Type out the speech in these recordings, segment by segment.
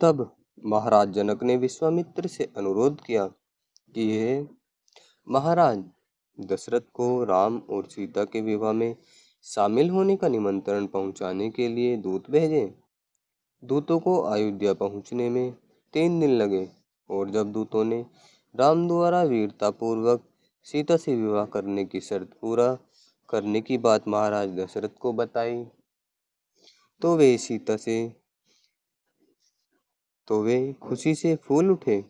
तब महाराज जनक ने विश्वामित्र से अनुरोध किया कि हे महाराज दशरथ को राम और सीता के विवाह में शामिल होने का निमंत्रण पहुंचाने के लिए दूत भेजे दूतों को अयोध्या पहुंचने में तीन दिन लगे और जब दूतों ने राम द्वारा वीरतापूर्वक सीता से विवाह करने की शर्त पूरा करने की बात महाराज दशरथ को बताई तो वे सीता से तो वे खुशी से फूल उठे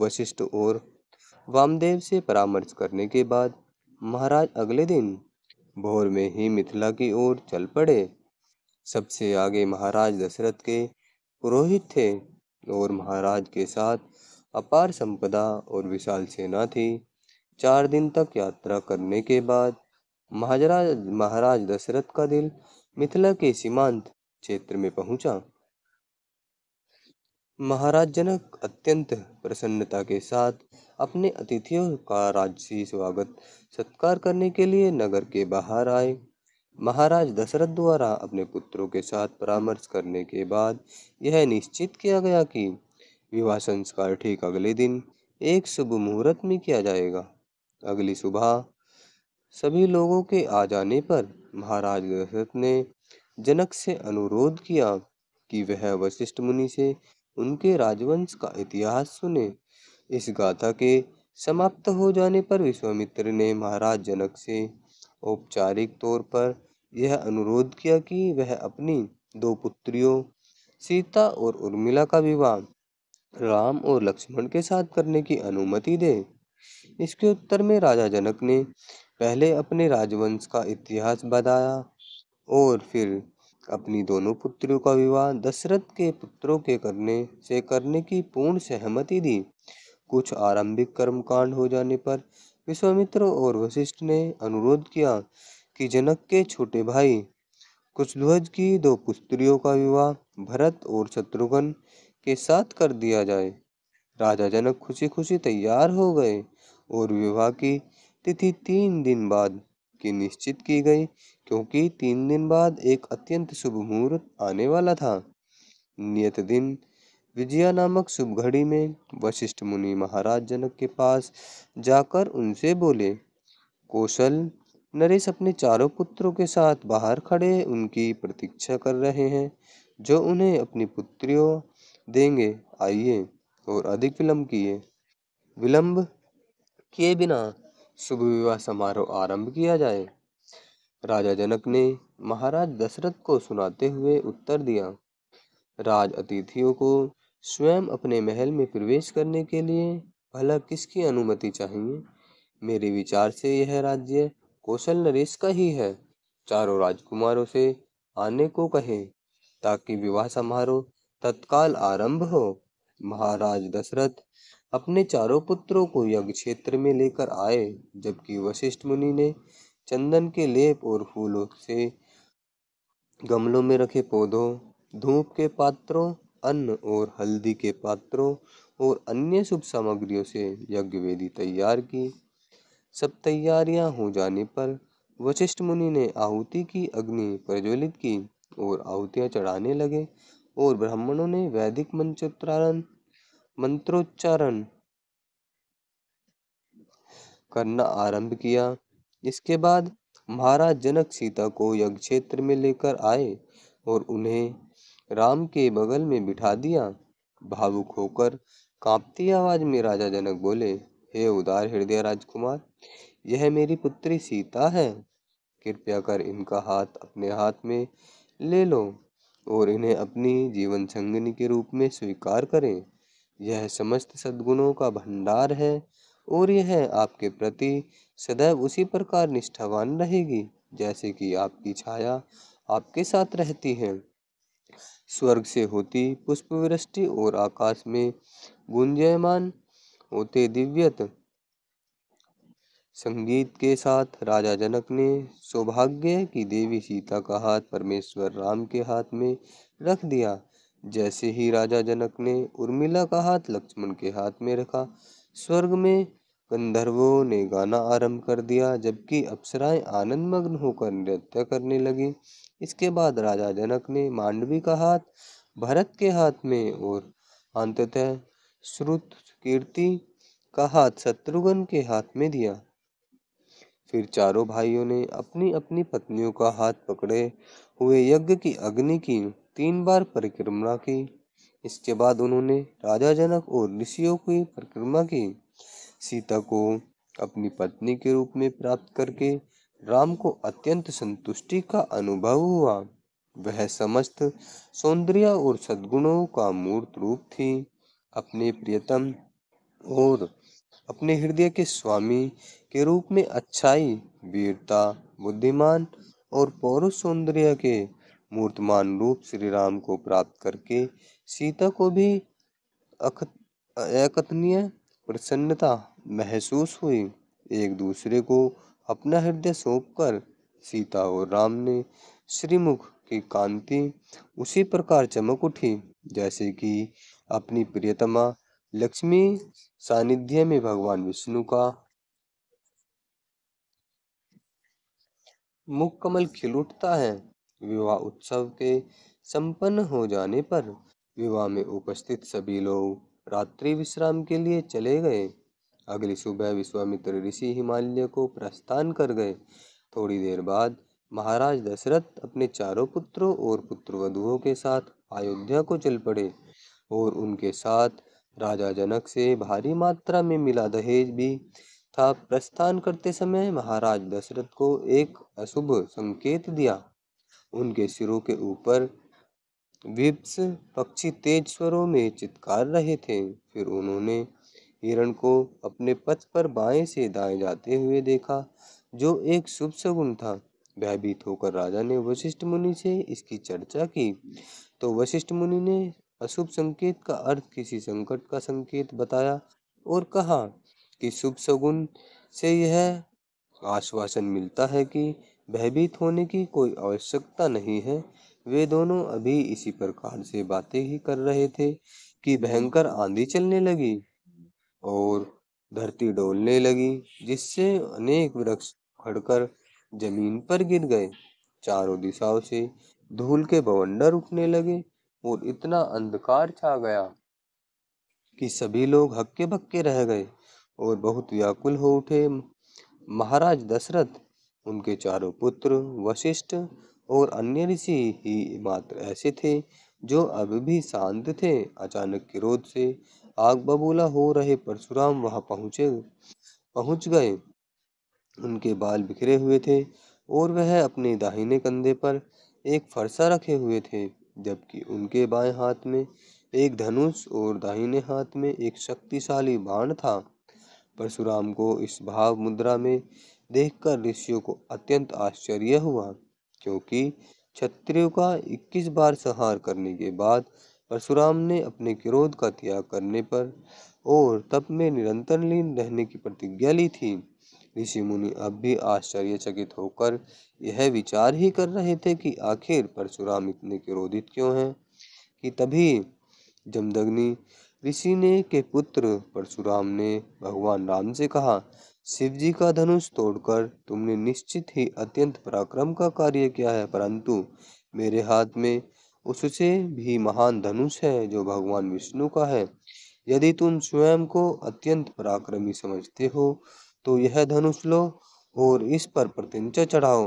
वशिष्ठ और वामदेव से परामर्श करने के बाद महाराज अगले दिन भोर में ही मिथिला की ओर चल पड़े सबसे आगे महाराज दशरथ के पुरोहित थे और महाराज के साथ अपार संपदा और विशाल सेना थी चार दिन तक यात्रा करने के बाद महाराज महाराज दशरथ का दिल मिथिला के सीमांत क्षेत्र में पहुंचा महाराज जनक अत्यंत प्रसन्नता के साथ अपने अतिथियों का राजसी स्वागत सत्कार करने के लिए नगर के बाहर आए महाराज दशरथ द्वारा अपने पुत्रों के साथ परामर्श करने के बाद यह निश्चित किया गया कि विवाह संस्कार ठीक अगले दिन एक शुभ मुहूर्त में किया जाएगा अगली सुबह सभी लोगों के आ जाने पर महाराज दशरथ ने जनक से अनुरोध किया कि वह वशिष्ठ मुनि से उनके राजवंश का इतिहास सुने इस गाथा के समाप्त हो जाने पर विश्वामित्र ने महाराज जनक से औपचारिक तौर पर यह अनुरोध किया कि वह अपनी दो पुत्रियों सीता और उर्मिला का विवाह राम और लक्ष्मण के साथ करने की अनुमति दे इसके उत्तर में राजा जनक ने पहले अपने राजवंश का इतिहास बताया और फिर अपनी दोनों पुत्रियों का विवाह दशरथ के पुत्रों के करने से करने की पूर्ण सहमति दी कुछ आरंभिक कर्मकांड हो जाने पर विश्वामित्र और वशिष्ठ ने अनुरोध किया कि जनक के छोटे भाई कुशध्वज की दो पुत्रियों का विवाह भरत और शत्रुघ्न के साथ कर दिया जाए राजा जनक खुशी खुशी तैयार हो गए और विवाह की तिथि तीन दिन बाद की निश्चित की गई क्योंकि तीन दिन बाद एक अत्यंत शुभ मुहूर्त आने वाला था नियत दिन विजया नामक शुभ घड़ी में वशिष्ठ मुनि महाराज जनक के पास जाकर उनसे बोले कौशल नरेश अपने चारों पुत्रों के साथ बाहर खड़े उनकी प्रतीक्षा कर रहे हैं जो उन्हें अपनी पुत्रियों देंगे आइए और अधिक विलंब किए विलंब किए बिना शुभ विवाह समारोह आरंभ किया जाए राजा जनक ने महाराज दशरथ को सुनाते हुए उत्तर दिया राज अतिथियों को स्वयं अपने महल में प्रवेश करने के लिए भला किसकी अनुमति चाहिए मेरे विचार से यह राज्य कौशल नरेश का ही है चारों राजकुमारों से आने को कहे ताकि विवाह समारोह तत्काल आरंभ हो महाराज दशरथ अपने चारों पुत्रों को यज्ञ क्षेत्र में लेकर आए जबकि वशिष्ठ मुनि ने चंदन के लेप और फूलों से गमलों में रखे पौधों धूप के पात्रों अन्न और हल्दी के पात्रों और अन्य शुभ सामग्रियों से यज्ञ वेदी तैयार की सब तैयारियां हो जाने पर वशिष्ठ मुनि ने आहुति की अग्नि प्रज्वलित की और आहुतियाँ चढ़ाने लगे और ब्राह्मणों ने वैदिक मंत्रोच्चारण मंत्रोच्चारण करना आरंभ किया इसके बाद महाराज जनक सीता को यज्ञ क्षेत्र में लेकर आए और उन्हें राम के बगल में बिठा दिया भावुक होकर कांपती आवाज में राजा जनक बोले हे उदार हृदय राजकुमार यह मेरी पुत्री सीता है कृपया कर इनका हाथ अपने हाथ में ले लो और इन्हें अपनी जीवन संगनी के रूप में स्वीकार करें यह समस्त सद्गुणों का भंडार है और यह आपके प्रति सदैव उसी प्रकार निष्ठावान रहेगी जैसे कि आपकी छाया आपके साथ रहती है स्वर्ग से होती पुष्पवृष्टि और आकाश में गुंजयमान होते दिव्यत संगीत के साथ राजा जनक ने सौभाग्य की देवी सीता का हाथ परमेश्वर राम के हाथ में रख दिया जैसे ही राजा जनक ने उर्मिला का हाथ लक्ष्मण के हाथ में रखा स्वर्ग में गंधर्वों ने गाना आरंभ कर दिया जबकि अप्सराएं मग्न होकर नृत्य करने लगी इसके बाद राजा जनक ने मांडवी का हाथ भरत के हाथ में और अंततः श्रुत कीर्ति का हाथ शत्रुघ्न के हाथ में दिया फिर चारों भाइयों ने अपनी अपनी पत्नियों का हाथ पकड़े हुए यज्ञ की अग्नि की तीन बार परिक्रमा की इसके बाद उन्होंने राजा जनक और ऋषियों की परिक्रमा की सीता को अपनी पत्नी के रूप में प्राप्त करके राम को अत्यंत संतुष्टि का अनुभव हुआ वह समस्त सौंदर्य और सद्गुणों का मूर्त रूप थी अपने प्रियतम और अपने हृदय के स्वामी के रूप में अच्छाई वीरता बुद्धिमान और पौरुष सौंदर्य के मूर्तमान रूप श्री राम को प्राप्त करके सीता को भी अकथनीय प्रसन्नता महसूस हुई एक दूसरे को अपना हृदय सौंपकर सीता और राम ने श्रीमुख की कांति उसी प्रकार चमक उठी जैसे कि अपनी प्रियतमा लक्ष्मी सानिध्य में भगवान विष्णु का मुख कमल खिल उठता है विवाह उत्सव के संपन्न हो जाने पर विवाह में उपस्थित सभी लोग रात्रि विश्राम के लिए चले गए अगली सुबह विश्वामित्र ऋषि हिमालय को प्रस्थान कर गए थोड़ी देर बाद महाराज दशरथ अपने चारों पुत्रों और पुत्रवधुओं के साथ अयोध्या को चल पड़े और उनके साथ राजा जनक से भारी मात्रा में मिला दहेज भी था प्रस्थान करते समय महाराज दशरथ को एक अशुभ संकेत दिया उनके सिरों के ऊपर विप्स पक्षी तेज स्वरों में चित्कार रहे थे फिर उन्होंने हिरण को अपने पथ पर बाएं से दाएं जाते हुए देखा जो एक शुभ शगुन था भयभीत होकर राजा ने वशिष्ठ मुनि से इसकी चर्चा की तो वशिष्ठ मुनि ने अशुभ संकेत का अर्थ किसी संकट का संकेत बताया और कहा कि शुभ शगुन से यह आश्वासन मिलता है कि भयभीत होने की कोई आवश्यकता नहीं है वे दोनों अभी इसी प्रकार से बातें ही कर रहे थे कि भयंकर आंधी चलने लगी और धरती डोलने लगी जिससे अनेक वृक्ष खड़कर जमीन पर गिर गए चारों दिशाओं से धूल के बवंडर उठने लगे और इतना अंधकार छा गया कि सभी लोग हक्के बक्के रह गए और बहुत व्याकुल हो उठे महाराज दशरथ उनके चारों पुत्र वशिष्ठ और अन्य ऋषि ही मात्र ऐसे थे जो अब भी शांत थे अचानक क्रोध से आग बबूला हो रहे परशुराम वहां पहुंचे पहुंच गए उनके बाल बिखरे हुए थे और वह अपने दाहिने कंधे पर एक फरसा रखे हुए थे जबकि उनके बाएं हाथ में एक धनुष और दाहिने हाथ में एक शक्तिशाली बाण था परशुराम को इस भाव मुद्रा में देखकर ऋषियों को अत्यंत आश्चर्य हुआ क्योंकि क्षत्रियों का 21 बार संहार करने के बाद परशुराम ने अपने क्रोध का त्याग करने पर और तप में निरंतर लीन रहने की प्रतिज्ञा ली थी ऋषि मुनि अब भी आश्चर्यचकित होकर यह विचार ही कर रहे थे कि आखिर परशुराम इतने क्रोधित क्यों हैं कि तभी जमदग्नि ऋषि ने के पुत्र परशुराम ने भगवान राम से कहा शिवजी का धनुष तोड़कर तुमने निश्चित ही अत्यंत पराक्रम का कार्य किया है परंतु मेरे हाथ में उससे भी महान धनुष है जो भगवान विष्णु का है यदि तुम स्वयं को अत्यंत पराक्रमी समझते हो तो यह धनुष लो और इस पर प्रत्यंचा चढ़ाओ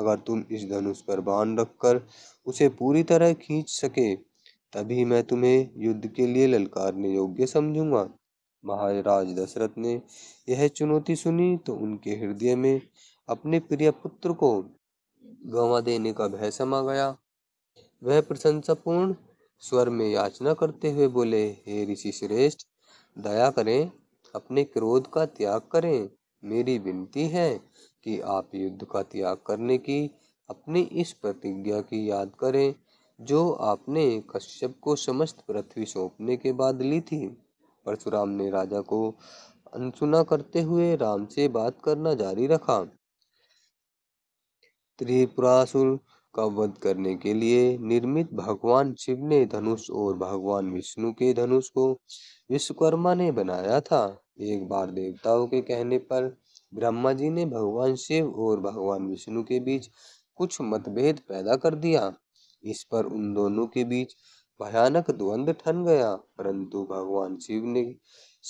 अगर तुम इस धनुष पर बाण रखकर उसे पूरी तरह खींच सके तभी मैं तुम्हें युद्ध के लिए ललकारने योग्य समझूंगा महाराज दशरथ ने यह चुनौती सुनी तो उनके हृदय में अपने प्रिय पुत्र को गवा देने का भय समा गया वह प्रशंसापूर्ण स्वर में याचना करते हुए बोले हे ऋषि श्रेष्ठ दया करें अपने क्रोध का त्याग करें मेरी विनती है कि आप युद्ध का त्याग करने की अपनी इस प्रतिज्ञा की याद करें जो आपने कश्यप को समस्त पृथ्वी सौंपने के बाद ली थी परशुराम ने राजा को अनसुना करते हुए राम से बात करना जारी रखा त्रिपुरासुर का वध करने के लिए निर्मित भगवान शिव ने धनुष और भगवान विष्णु के धनुष को विश्वकर्मा ने बनाया था एक बार देवताओं के कहने पर ब्रह्मा जी ने भगवान शिव और भगवान विष्णु के बीच कुछ मतभेद पैदा कर दिया इस पर उन दोनों के बीच भयानक द्वंद ठन गया परंतु भगवान शिव ने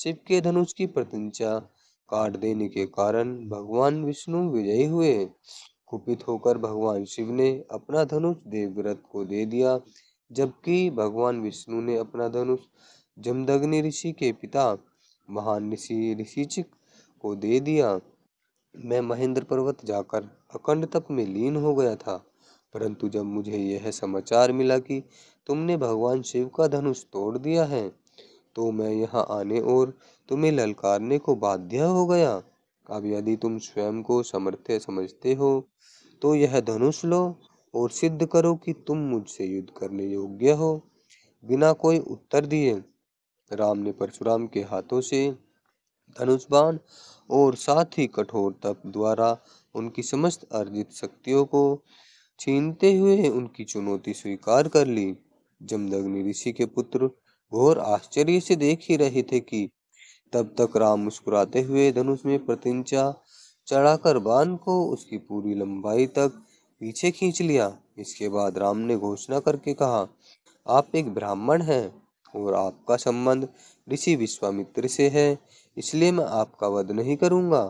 शिव के धनुष की प्रतिंचा काट देने के कारण भगवान विष्णु विजयी हुए कुपित होकर भगवान शिव ने अपना धनुष देवव्रत को दे दिया जबकि भगवान विष्णु ने अपना धनुष जमदग्नि ऋषि के पिता महान ऋषि ऋषिचिक को दे दिया मैं महेंद्र पर्वत जाकर अखंड तप में लीन हो गया था परंतु जब मुझे यह समाचार मिला कि तुमने भगवान शिव का धनुष तोड़ दिया है तो मैं यहाँ आने और तुम्हें ललकारने को बाध्य हो गया अब यदि तुम स्वयं को समर्थ्य समझते हो तो यह धनुष लो और सिद्ध करो कि तुम मुझसे युद्ध करने योग्य हो बिना कोई उत्तर दिए राम ने परशुराम के हाथों से धनुष बाण और साथ ही कठोर तप द्वारा उनकी समस्त अर्जित शक्तियों को छीनते हुए उनकी चुनौती स्वीकार कर ली जमदग्नि ऋषि के पुत्र घोर आश्चर्य से देख ही रहे थे कि तब तक राम मुस्कुराते हुए धनुष में प्रतिंचा चढ़ाकर बाण को उसकी पूरी लंबाई तक पीछे खींच लिया इसके बाद राम ने घोषणा करके कहा आप एक ब्राह्मण हैं और आपका संबंध ऋषि विश्वामित्र से है इसलिए मैं आपका वध नहीं करूंगा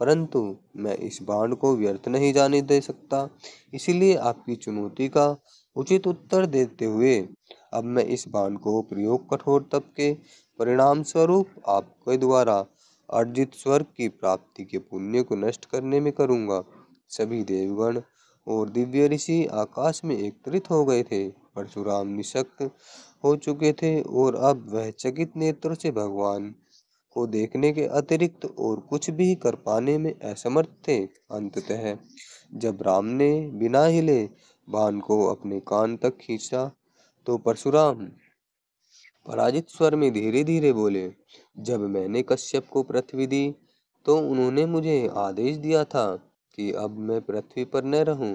परंतु मैं इस बाण को व्यर्थ नहीं जाने दे सकता इसलिए आपकी चुनौती का उचित उत्तर देते हुए अब मैं इस बाण को प्रयोग कठोर तप के परिणाम स्वरूप आपके द्वारा अर्जित स्वर्ग की प्राप्ति के पुण्य को नष्ट करने में करूँगा सभी देवगण और दिव्य ऋषि आकाश में एकत्रित हो गए थे परशुराम निशक्त हो चुके थे और अब वह चकित नेत्र से भगवान को देखने के अतिरिक्त और कुछ भी कर पाने में असमर्थ थे अंततः जब राम ने बिना हिले बाण को अपने कान तक खींचा तो परशुराम पराजित स्वर में धीरे धीरे बोले जब मैंने कश्यप को पृथ्वी दी तो उन्होंने मुझे आदेश दिया था कि अब मैं पृथ्वी पर न रहूं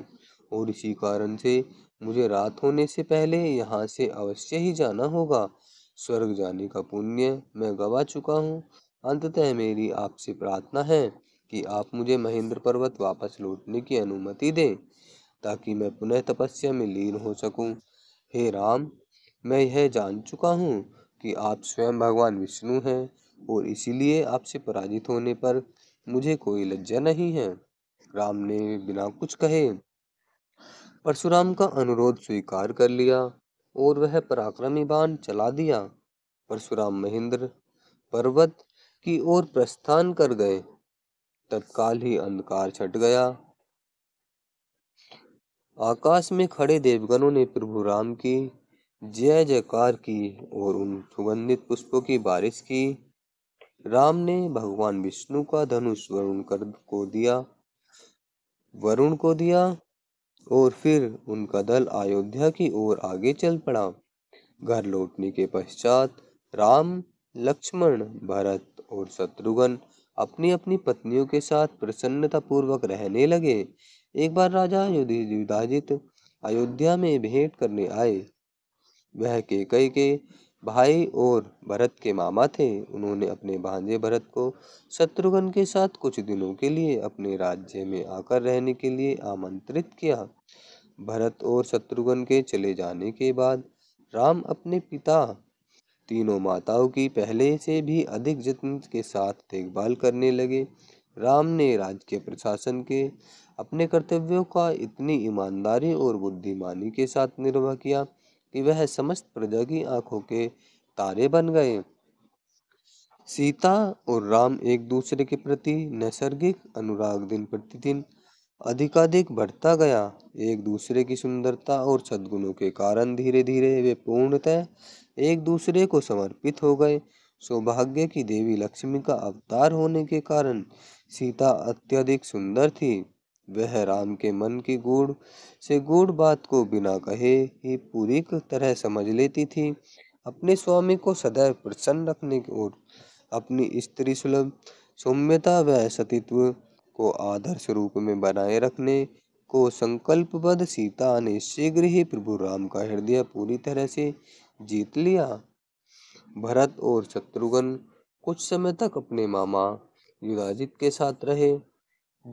और इसी कारण से मुझे रात होने से पहले यहाँ से अवश्य ही जाना होगा स्वर्ग जाने का पुण्य मैं गवा चुका हूँ अंततः मेरी आपसे प्रार्थना है कि आप मुझे महेंद्र पर्वत वापस लौटने की अनुमति दें ताकि मैं पुनः तपस्या में लीन हो सकूं हे राम मैं यह जान चुका हूँ कि आप स्वयं भगवान विष्णु हैं और इसीलिए आपसे पराजित होने पर मुझे कोई लज्जा नहीं है राम ने बिना कुछ कहे परशुराम का अनुरोध स्वीकार कर लिया और वह पराक्रमी बाण चला दिया परशुराम महेंद्र पर्वत की ओर प्रस्थान कर गए तत्काल ही अंधकार छट गया आकाश में खड़े देवगणों ने प्रभु राम की जय जयकार की और उन सुगंधित पुष्पों की बारिश की राम ने भगवान विष्णु का धनुष वरुण कर को दिया वरुण को दिया और फिर उनका दल अयोध्या की ओर आगे चल पड़ा घर लौटने के पश्चात राम लक्ष्मण भरत और शत्रुघ्न अपनी अपनी पत्नियों के साथ प्रसन्नतापूर्वक रहने लगे एक बार राजा युधाजित अयोध्या में भेंट करने आए वह के कई के भाई और भरत के मामा थे उन्होंने अपने भांजे भरत को शत्रुघ्न के साथ कुछ दिनों के लिए अपने राज्य में आकर रहने के लिए आमंत्रित किया भरत और शत्रुघ्न के चले जाने के बाद राम अपने पिता तीनों माताओं की पहले से भी अधिक यत्न के साथ देखभाल करने लगे राम ने राज्य प्रशासन के अपने कर्तव्यों का इतनी ईमानदारी और बुद्धिमानी के साथ निर्वाह किया कि वह समस्त प्रजा की आंखों के तारे बन गए सीता और राम एक दूसरे के प्रति नैसर्गिक अनुराग दिन प्रतिदिन अधिकाधिक बढ़ता गया एक दूसरे की सुंदरता और सद्गुणों के कारण धीरे धीरे वे पूर्णतः एक दूसरे को समर्पित हो गए सौभाग्य की देवी लक्ष्मी का अवतार होने के कारण सीता अत्यधिक सुंदर थी वह राम के मन की गूढ़ से गूढ़ बात को बिना कहे ही पूरी तरह समझ लेती थी अपने स्वामी को सदैव प्रसन्न रखने की ओर अपनी स्त्री सुलभ सौम्यता व सतीत्व को आदर्श रूप में बनाए रखने को संकल्पबद्ध सीता ने शीघ्र ही प्रभु राम का हृदय पूरी तरह से जीत लिया भरत और शत्रुघ्न कुछ समय तक अपने मामा युधाजित के साथ रहे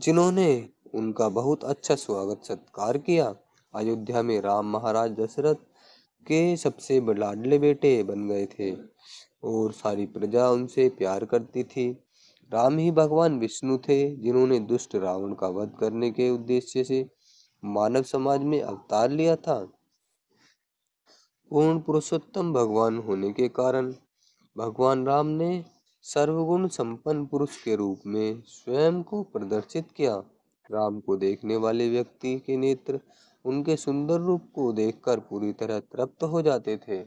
जिन्होंने उनका बहुत अच्छा स्वागत सत्कार किया अयोध्या में राम महाराज दशरथ के सबसे लाडले बेटे बन गए थे और सारी प्रजा उनसे प्यार करती थी राम ही भगवान विष्णु थे जिन्होंने दुष्ट रावण का वध करने के उद्देश्य से मानव समाज में अवतार लिया था पूर्ण पुरुषोत्तम भगवान होने के कारण भगवान राम ने सर्वगुण संपन्न पुरुष के रूप में स्वयं को प्रदर्शित किया राम को देखने वाले व्यक्ति के नेत्र उनके सुंदर रूप को देखकर पूरी तरह तृप्त हो जाते थे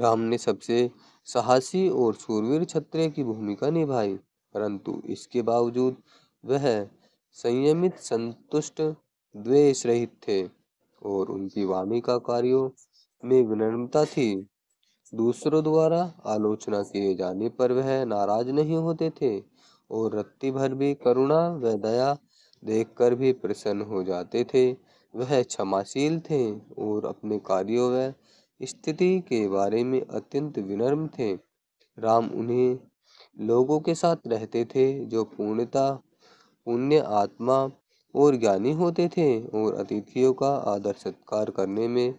राम ने सबसे साहसी और सूरवीर छत्र की भूमिका निभाई परंतु इसके बावजूद वह संयमित संतुष्ट द्वेष रहित थे और उनकी वाणी का कार्यों में विनम्रता थी दूसरों द्वारा आलोचना किए जाने पर वह नाराज नहीं होते थे और रत्ती भर भी करुणा व दया देखकर भी प्रसन्न हो जाते थे वह क्षमाशील थे और अपने कार्यों व स्थिति के बारे में अत्यंत विनर्म थे राम उन्हें लोगों के साथ रहते थे जो पूर्णता पुण्य आत्मा और ज्ञानी होते थे और अतिथियों का आदर सत्कार करने में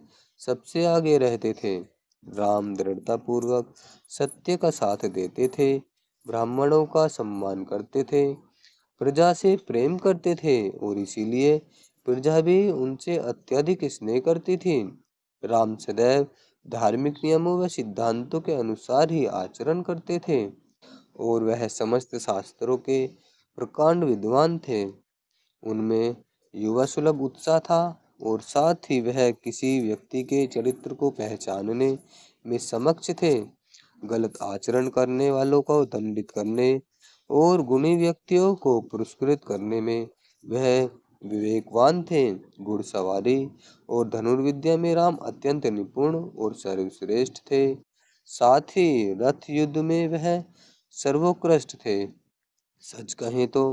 सबसे आगे रहते थे राम दृढ़तापूर्वक सत्य का साथ देते थे ब्राह्मणों का सम्मान करते थे प्रजा से प्रेम करते थे और इसीलिए प्रजा भी उनसे अत्यधिक स्नेह करती थी राम सदैव धार्मिक नियमों व सिद्धांतों के अनुसार ही आचरण करते थे और वह समस्त शास्त्रों के प्रकांड विद्वान थे उनमें युवा सुलभ उत्साह था और साथ ही वह किसी व्यक्ति के चरित्र को पहचानने में समक्ष थे गलत आचरण करने वालों को दंडित करने और गुणी व्यक्तियों को पुरस्कृत करने में वह विवेकवान थे घुड़सवारी और धनुर्विद्या में राम अत्यंत निपुण और सर्वश्रेष्ठ थे साथ ही रथ युद्ध में वह सर्वोत्कृष्ट थे सच कहें तो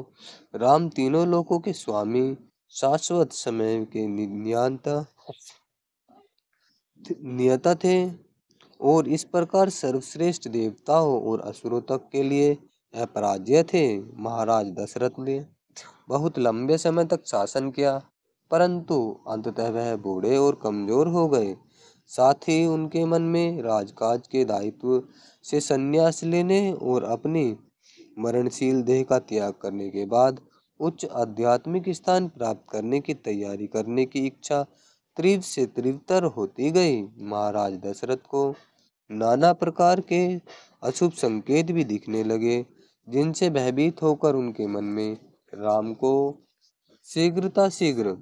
राम तीनों लोकों के स्वामी शाश्वत समय के नियंता नियता थे और इस प्रकार सर्वश्रेष्ठ देवताओं और असुरों तक के लिए अपराज्य थे महाराज दशरथ ने बहुत लंबे समय तक शासन किया परंतु अंततः वह बूढ़े और कमजोर हो गए साथ ही उनके मन में राजकाज के दायित्व से संन्यास लेने और अपनी मरणशील देह का त्याग करने के बाद उच्च आध्यात्मिक स्थान प्राप्त करने की तैयारी करने की इच्छा त्रिव से त्रिवतर होती गई महाराज दशरथ को नाना प्रकार के अशुभ संकेत भी दिखने लगे जिनसे भयभीत होकर उनके मन में राम को शीघ्रता शीघ्र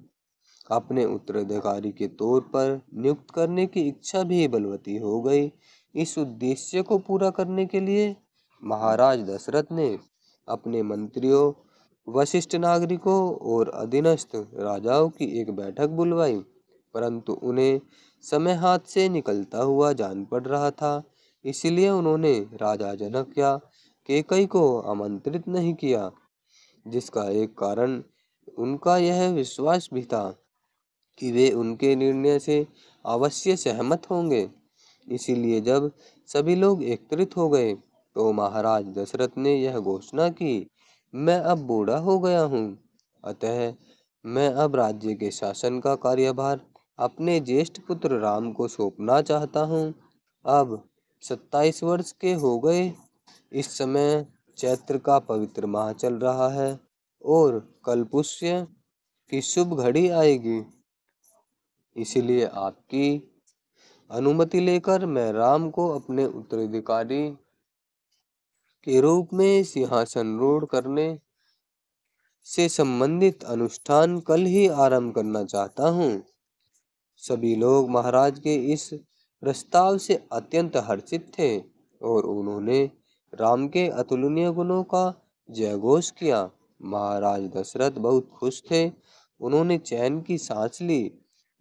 अपने उत्तराधिकारी के तौर पर नियुक्त करने की इच्छा भी बलवती हो गई इस उद्देश्य को पूरा करने के लिए महाराज दशरथ ने अपने मंत्रियों वशिष्ठ नागरिकों और अधीनस्थ राजाओं की एक बैठक बुलवाई परंतु उन्हें समय हाथ से निकलता हुआ जान पड़ रहा था इसलिए उन्होंने राजा जनक या केकई को आमंत्रित नहीं किया जिसका एक कारण उनका यह विश्वास भी था कि वे उनके निर्णय से अवश्य सहमत होंगे इसीलिए जब सभी लोग एकत्रित हो गए तो महाराज दशरथ ने यह घोषणा की मैं अब बूढ़ा हो गया हूँ अतः मैं अब राज्य के शासन का कार्यभार अपने ज्येष्ठ पुत्र राम को सौंपना चाहता हूँ अब सत्ताईस वर्ष के हो गए इस समय चैत्र का पवित्र माह चल रहा है और कलपुष्य की शुभ घड़ी आएगी इसलिए आपकी अनुमति लेकर मैं राम को अपने उत्तराधिकारी के रूप में सिंहासनरूढ़ करने से संबंधित अनुष्ठान कल ही आरंभ करना चाहता हूँ सभी लोग महाराज के इस प्रस्ताव से अत्यंत हर्षित थे और उन्होंने राम के अतुलनीय गुणों का जयघोष किया महाराज दशरथ बहुत खुश थे उन्होंने चैन की सांस ली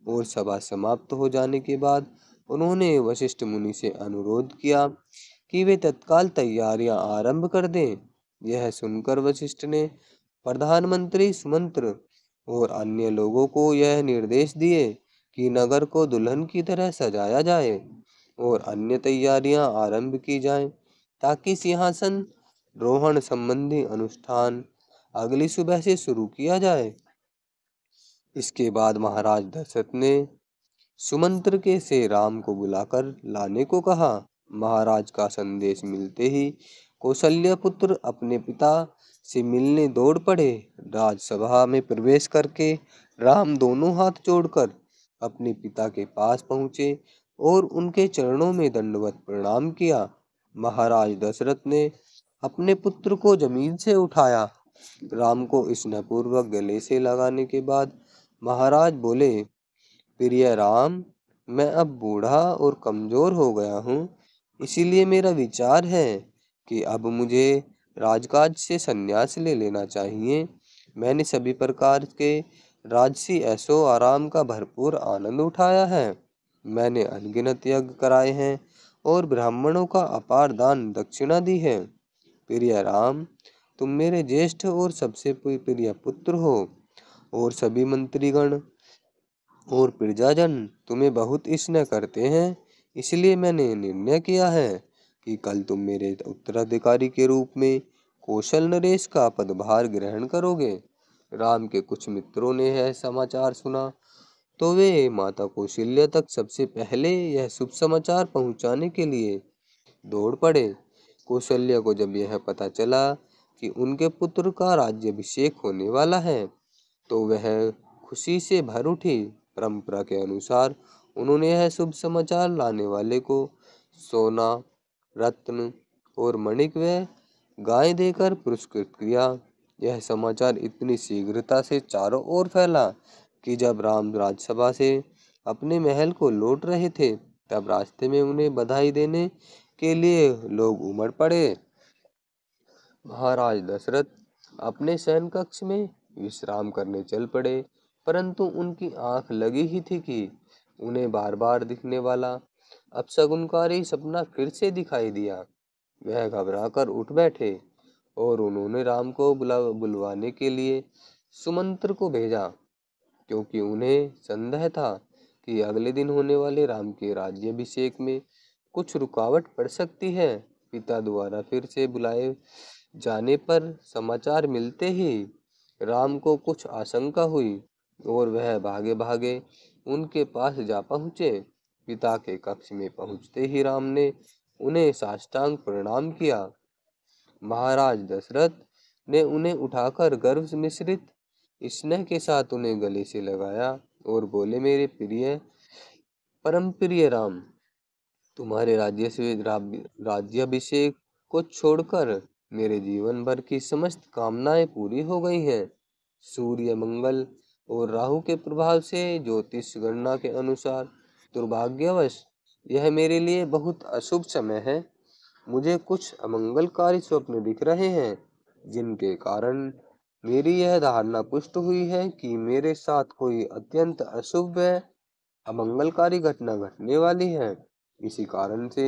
और सभा समाप्त हो जाने के बाद उन्होंने वशिष्ठ मुनि से अनुरोध किया कि वे तत्काल तैयारियां आरंभ कर दें यह सुनकर वशिष्ठ ने प्रधानमंत्री सुमंत्र और अन्य लोगों को यह निर्देश दिए कि नगर को दुल्हन की तरह सजाया जाए और अन्य तैयारियां आरंभ की जाएं ताकि सिंहासन रोहन संबंधी अनुष्ठान अगली सुबह से शुरू किया जाए इसके बाद महाराज दशरथ ने सुमंत्र के से राम को बुलाकर लाने को कहा महाराज का संदेश मिलते ही कौशल्य पुत्र अपने पिता से मिलने दौड़ पड़े राजसभा में प्रवेश करके राम दोनों हाथ जोड़कर अपने पिता के पास पहुँचे और उनके चरणों में दंडवत प्रणाम किया महाराज दशरथ ने अपने पुत्र को जमीन से उठाया राम को स्नपूर्वक गले से लगाने के बाद महाराज बोले प्रिय राम मैं अब बूढ़ा और कमजोर हो गया हूँ इसीलिए मेरा विचार है कि अब मुझे राजकाज से संन्यास ले लेना चाहिए मैंने सभी प्रकार के राजसी ऐसो आराम का भरपूर आनंद उठाया है मैंने अनगिनत यज्ञ कराए हैं और ब्राह्मणों का अपार दान दक्षिणा दी है प्रिय राम तुम मेरे ज्येष्ठ और सबसे प्रिय पुत्र हो और सभी मंत्रीगण और प्रजाजन तुम्हें बहुत स्नेह करते हैं इसलिए मैंने निर्णय किया है कि कल तुम मेरे उत्तराधिकारी के रूप में कौशल नरेश का पदभार ग्रहण करोगे राम के कुछ मित्रों ने यह समाचार सुना तो वे माता कौशल्या तक सबसे पहले यह शुभ समाचार पहुंचाने के लिए दौड़ पड़े कौशल्या को जब यह पता चला कि उनके पुत्र का राज्यभिषेक होने वाला है तो वह खुशी से भर उठी परंपरा के अनुसार उन्होंने यह शुभ समाचार लाने वाले को सोना रत्न और मणिक व गाय देकर पुरस्कृत किया यह समाचार इतनी शीघ्रता से चारों ओर फैला कि जब राम राज्यसभा से अपने महल को लौट रहे थे तब रास्ते में उन्हें बधाई देने के लिए लोग उमड़ पड़े महाराज दशरथ अपने शयन कक्ष में विश्राम करने चल पड़े परंतु उनकी आंख लगी ही थी कि उन्हें बार बार दिखने वाला अपशगुनकारी सपना फिर से दिखाई दिया वह घबराकर उठ बैठे और उन्होंने राम को बुला बुलवाने के लिए सुमंत्र को भेजा क्योंकि उन्हें संदेह था कि अगले दिन होने वाले राम के राज्याभिषेक में कुछ रुकावट पड़ सकती है पिता द्वारा फिर से बुलाए जाने पर समाचार मिलते ही राम को कुछ आशंका हुई और वह भागे भागे उनके पास जा पहुँचे पिता के कक्ष में पहुँचते ही राम ने उन्हें साष्टांग प्रणाम किया महाराज दशरथ ने उन्हें उठाकर गर्व मिश्रित स्नेह के साथ उन्हें गले से लगाया और बोले मेरे प्रिय परम प्रिय राम तुम्हारे राज्य से राज्याभिषेक को छोड़कर मेरे जीवन भर की समस्त कामनाएं पूरी हो गई हैं सूर्य मंगल और राहु के प्रभाव से ज्योतिष गणना के अनुसार दुर्भाग्यवश यह मेरे लिए बहुत अशुभ समय है मुझे कुछ अमंगलकारी स्वप्न दिख रहे हैं जिनके कारण मेरी यह धारणा पुष्ट हुई है कि मेरे साथ कोई अत्यंत अशुभ अमंगलकारी घटना घटने वाली है इसी कारण से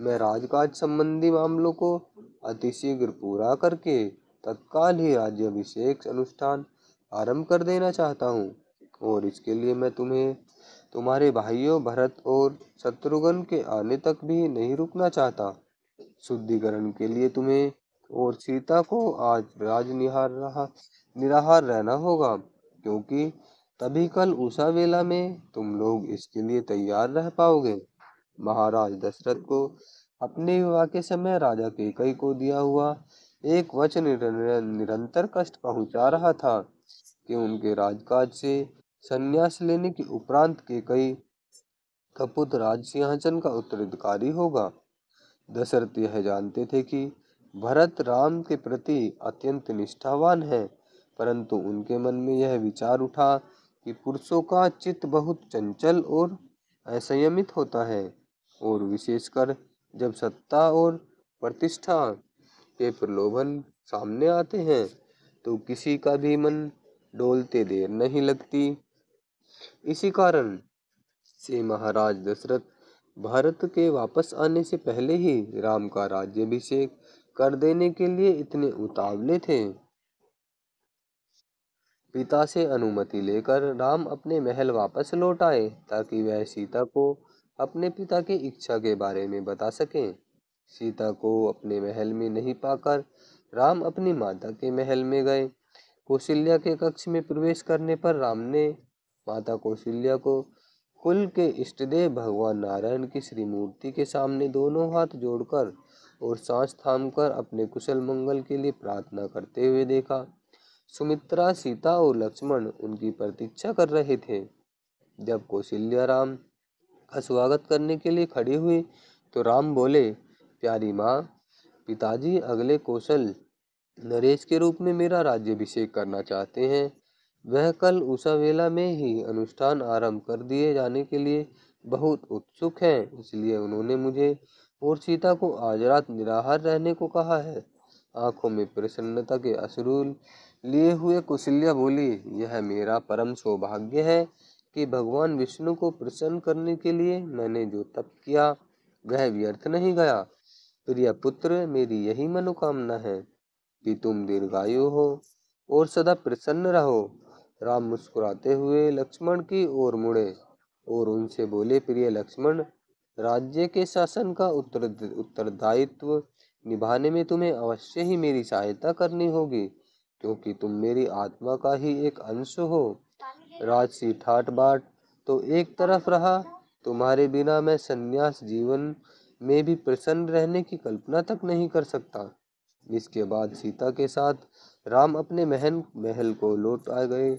मैं राजकाज संबंधी मामलों को अतिशीघ्र पूरा करके तत्काल ही अभिषेक अनुष्ठान आरंभ कर देना चाहता हूँ और इसके लिए मैं तुम्हें तुम्हारे भाइयों भरत और शत्रुघ्न के आने तक भी नहीं रुकना चाहता शुद्धिकरण के लिए तुम्हें और सीता को आज निहार रहा निराहार रहना होगा क्योंकि तभी कल उषा वेला में तुम लोग इसके लिए तैयार रह पाओगे महाराज दशरथ को अपने विवाह के समय राजा के कई को दिया हुआ एक वचन निरंतर कष्ट पहुंचा रहा था कि उनके राजकाज से संन्यास लेने के उपरांत के कई कपुत राज सिंहासन का उत्तराधिकारी होगा दशरथ यह जानते थे कि भरत राम के प्रति अत्यंत निष्ठावान है परंतु उनके मन में यह विचार उठा कि पुरुषों का चित्त बहुत चंचल और असंयमित होता है और विशेषकर जब सत्ता और प्रतिष्ठा के प्रलोभन सामने आते हैं तो किसी का भी मन डोलते देर नहीं लगती इसी कारण से महाराज दशरथ भारत के वापस आने से पहले ही राम का राज्यभिषेक कर देने के लिए इतने उतावले थे पिता से अनुमति लेकर राम अपने महल वापस लौट आए ताकि वह सीता को अपने पिता की इच्छा के बारे में बता सकें सीता को अपने महल में नहीं पाकर राम अपनी माता के महल में गए कौशल्या के कक्ष में प्रवेश करने पर राम ने माता कौशल्या को कुल के इष्टदेव भगवान नारायण की श्री मूर्ति के सामने दोनों हाथ जोड़कर और सांस थामकर अपने कुशल मंगल के लिए प्रार्थना करते हुए देखा सुमित्रा सीता और लक्ष्मण उनकी प्रतीक्षा कर रहे थे जब कौशल्या राम का स्वागत करने के लिए खड़े हुए तो राम बोले प्यारी माँ पिताजी अगले कौशल नरेश के रूप में मेरा राज्यभिषेक करना चाहते हैं वह कल उषा वेला में ही अनुष्ठान आरंभ कर दिए जाने के लिए बहुत उत्सुक हैं इसलिए उन्होंने मुझे और सीता को आज रात निराहार रहने को कहा है आंखों में प्रसन्नता के असरूल लिए हुए कुशल्या बोली यह मेरा परम सौभाग्य है कि भगवान विष्णु को प्रसन्न करने के लिए मैंने जो तप किया वह व्यर्थ नहीं गया प्रिय पुत्र मेरी यही मनोकामना है कि तुम दीर्घायु हो और सदा प्रसन्न रहो राम मुस्कुराते हुए लक्ष्मण की ओर मुड़े और उनसे बोले प्रिय लक्ष्मण राज्य के शासन का उत्तर उत्तरदायित्व निभाने में तुम्हें अवश्य ही मेरी सहायता करनी होगी क्योंकि तुम मेरी आत्मा का ही एक अंश हो राजसी ठाट बाट तो एक तरफ रहा तुम्हारे बिना मैं संन्यास जीवन में भी प्रसन्न रहने की कल्पना तक नहीं कर सकता इसके बाद सीता के साथ राम अपने महन महल को लौट आ गए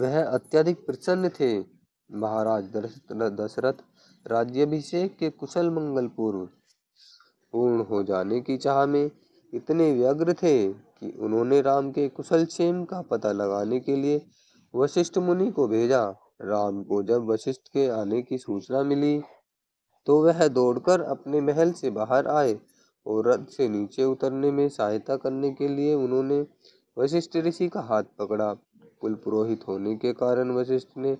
वह अत्यधिक प्रसन्न थे महाराज दशरथ राज्यभिषेक के कुशल मंगल पूर्व पूर्ण हो जाने की चाह में इतने व्यग्र थे कि उन्होंने राम के कुशल क्षेम का पता लगाने के लिए वशिष्ठ मुनि को भेजा राम को जब वशिष्ठ के आने की सूचना मिली तो वह दौड़कर अपने महल से बाहर आए और रथ से नीचे उतरने में सहायता करने के लिए उन्होंने वशिष्ठ ऋषि का हाथ पकड़ा कुल पुरोहित होने के कारण वशिष्ठ ने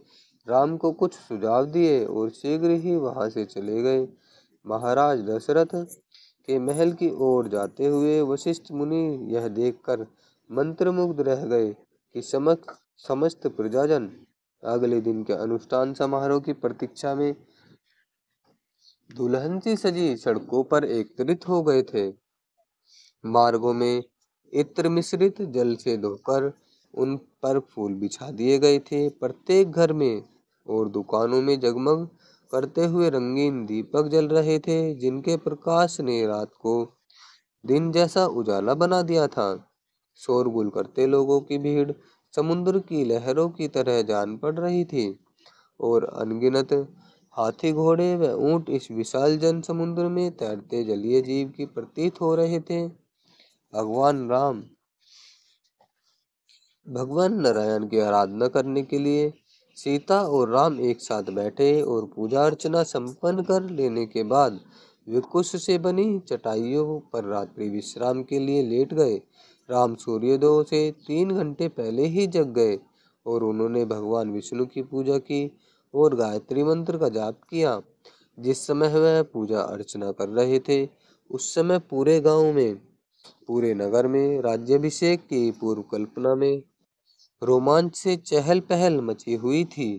राम को कुछ सुझाव दिए और शीघ्र ही वहाँ से चले गए महाराज दशरथ के महल की ओर जाते हुए वशिष्ठ मुनि यह देखकर मंत्रमुग्ध रह गए कि समस्त समस्त प्रजाजन अगले दिन के अनुष्ठान समारोह की प्रतीक्षा में दुल्हन सी सजी सड़कों पर एकत्रित हो गए थे मार्गों में इत्र मिश्रित जल से धोकर उन पर फूल बिछा दिए गए थे प्रत्येक घर में और दुकानों में जगमग करते हुए रंगीन दीपक जल रहे थे जिनके प्रकाश ने रात को दिन जैसा उजाला बना दिया था शोरगुल करते लोगों की भीड़ समुद्र की लहरों की तरह जान पड़ रही थी और अनगिनत हाथी घोड़े व ऊंट इस विशाल जन समुद्र में तैरते जलीय जीव की प्रतीत हो रहे थे भगवान राम भगवान नारायण की आराधना करने के लिए सीता और राम एक साथ बैठे और पूजा अर्चना संपन्न कर लेने के बाद वे कुश से बनी चटाइयों पर रात्रि विश्राम के लिए लेट गए राम सूर्योदय से तीन घंटे पहले ही जग गए और उन्होंने भगवान विष्णु की पूजा की और गायत्री मंत्र का जाप किया जिस समय वह पूजा अर्चना कर रहे थे उस समय पूरे गांव में पूरे नगर में राज्याभिषेक की पूर्व कल्पना में रोमांच से चहल पहल मची हुई थी